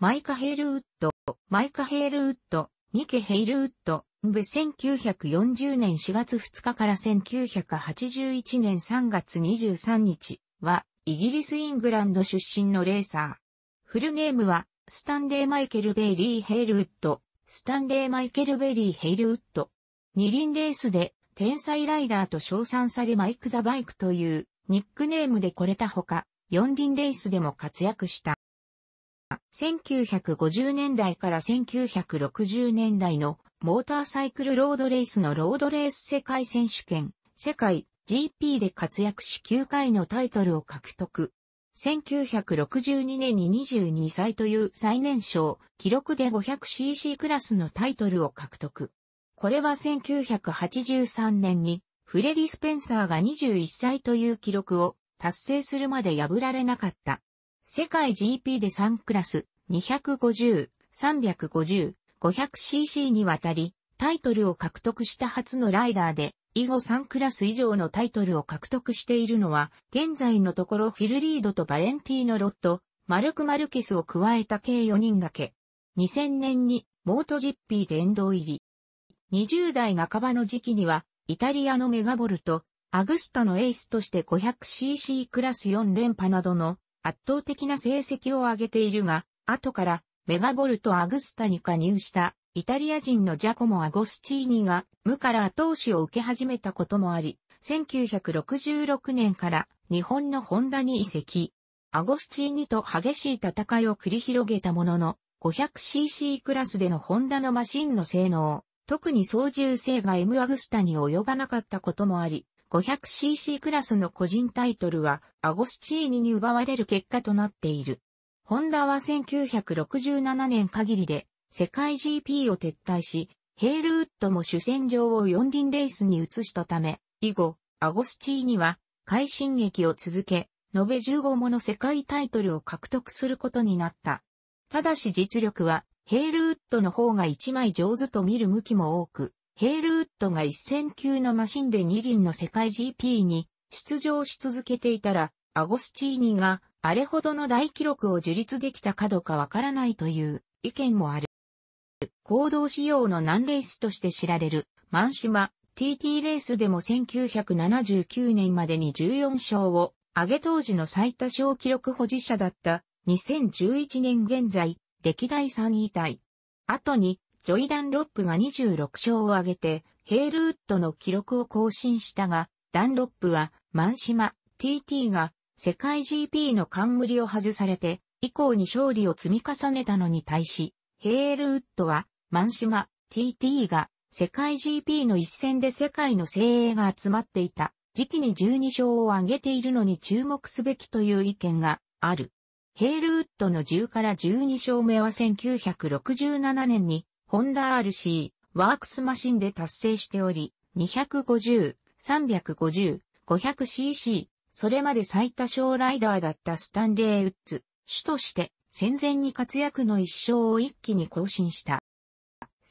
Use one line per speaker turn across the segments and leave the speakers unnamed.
マイカ・ヘールウッド、マイカ・ヘールウッド、ミケ・ヘイルウッド、ベ1940年4月2日から1981年3月23日は、イギリス・イングランド出身のレーサー。フルネームは、スタンレー・マイケル・ベイリー・ヘイルウッド、スタンレー・マイケル・ベリー・ヘイルウッド。二輪レースで、天才ライダーと称賛されマイク・ザ・バイクという、ニックネームでこれたほか、四輪レースでも活躍した。1950年代から1960年代のモーターサイクルロードレースのロードレース世界選手権、世界 GP で活躍し9回のタイトルを獲得。1962年に22歳という最年少、記録で 500cc クラスのタイトルを獲得。これは1983年にフレディ・スペンサーが21歳という記録を達成するまで破られなかった。世界 GP で3クラス、250、350、500cc にわたり、タイトルを獲得した初のライダーで、以後3クラス以上のタイトルを獲得しているのは、現在のところフィルリードとバレンティーノ・ロット、マルク・マルケスを加えた計4人がけ。2000年にモートジッピーで遠藤入り。20代半ばの時期には、イタリアのメガボルト、アグスタのエースとして 500cc クラス4連覇などの圧倒的な成績を上げているが、後からメガボルト・アグスタに加入したイタリア人のジャコモ・アゴスチーニが無から後押しを受け始めたこともあり、1966年から日本のホンダに移籍。アゴスチーニと激しい戦いを繰り広げたものの、500cc クラスでのホンダのマシンの性能、特に操縦性が M アグスタに及ばなかったこともあり、500cc クラスの個人タイトルはアゴスチーニに奪われる結果となっている。ホンダは1967年限りで世界 GP を撤退し、ヘールウッドも主戦場を四輪レースに移したため、以後、アゴスチーニは快進撃を続け、延べ15もの世界タイトルを獲得することになった。ただし実力はヘールウッドの方が一枚上手と見る向きも多く、ヘイルウッドが1000級のマシンで2輪の世界 GP に出場し続けていたら、アゴスチーニがあれほどの大記録を樹立できたかどうかわからないという意見もある。行動仕様の難レースとして知られる、マンシマ TT レースでも1979年までに14勝を挙げ当時の最多勝記録保持者だった2011年現在、歴代3位体。後にジョイダン・ロップが26勝を挙げて、ヘイルウッドの記録を更新したが、ダンロップは、マンシマ、TT が、世界 GP の冠を外されて、以降に勝利を積み重ねたのに対し、ヘールウッドは、マンシマ、TT が、世界 GP の一戦で世界の精鋭が集まっていた、時期に12勝を挙げているのに注目すべきという意見がある。ヘールウッドの10から12勝目は1967年にホンダ RC、ワークスマシンで達成しており、250、350、500cc、それまで最多勝ライダーだったスタンレー・ウッズ、主として戦前に活躍の一生を一気に更新した。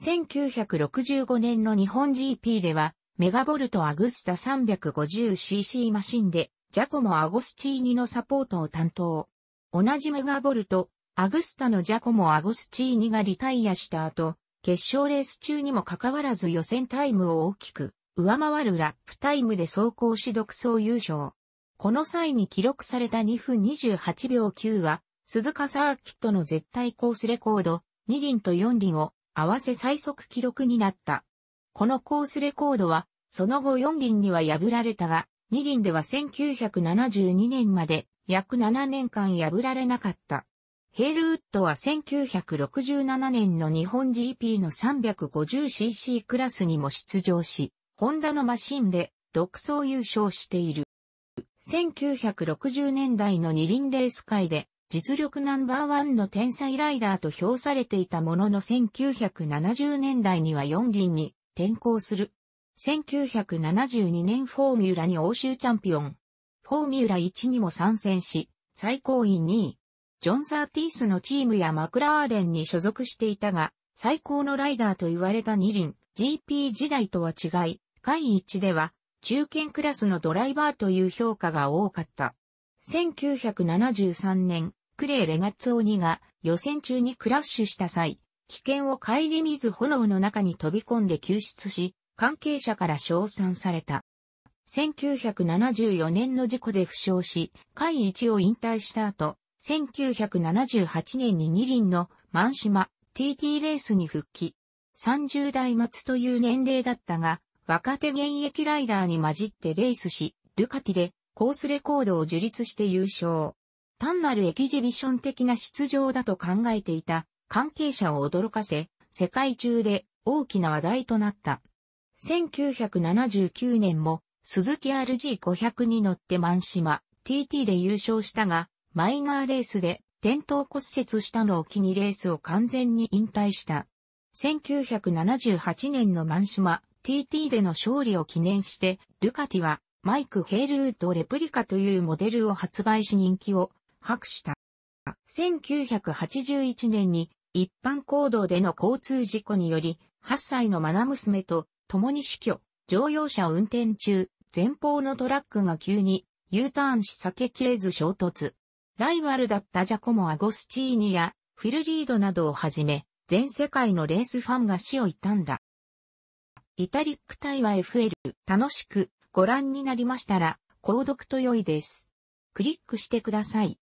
1965年の日本 GP では、メガボルト・アグスタ 350cc マシンで、ジャコモ・アゴスチーニのサポートを担当。同じメガボルト、アグスタのジャコモ・アゴスチーニがリタイアした後、決勝レース中にもかかわらず予選タイムを大きく上回るラップタイムで走行し独走優勝。この際に記録された2分28秒9は、鈴鹿サーキットの絶対コースレコード2輪と4輪を合わせ最速記録になった。このコースレコードは、その後4輪には破られたが、2輪では1972年まで約7年間破られなかった。ヘールウッドは1967年の日本 GP の 350cc クラスにも出場し、ホンダのマシンで独走優勝している。1960年代の二輪レース界で実力ナンバーワンの天才ライダーと評されていたものの1970年代には四輪に転向する。1972年フォーミュラに欧州チャンピオン。フォーミュラ1にも参戦し、最高位2位。ジョン・サーティースのチームやマクラーレンに所属していたが、最高のライダーと言われた二輪、GP 時代とは違い、会一では、中堅クラスのドライバーという評価が多かった。1973年、クレイ・レガッツオニが予選中にクラッシュした際、危険を顧みず炎の中に飛び込んで救出し、関係者から称賛された。1974年の事故で負傷し、会一を引退した後、1978年に二輪の満島 TT レースに復帰。30代末という年齢だったが、若手現役ライダーに混じってレースし、ドゥカティでコースレコードを樹立して優勝。単なるエキジビション的な出場だと考えていた関係者を驚かせ、世界中で大きな話題となった。1979年も鈴木 RG500 に乗って満島 TT で優勝したが、マイナーレースで転倒骨折したのを機にレースを完全に引退した。1978年のマンシュマ TT での勝利を記念して、ルカティはマイク・ヘイルウッドレプリカというモデルを発売し人気を博した。1981年に一般行動での交通事故により、8歳のマナ娘と共に死去、乗用車運転中、前方のトラックが急に U ターンし避けきれず衝突。ライバルだったジャコモ・アゴスチーニやフィル・リードなどをはじめ、全世界のレースファンが死を悼んだ。イタリック対話 FL、楽しくご覧になりましたら、購読と良いです。クリックしてください。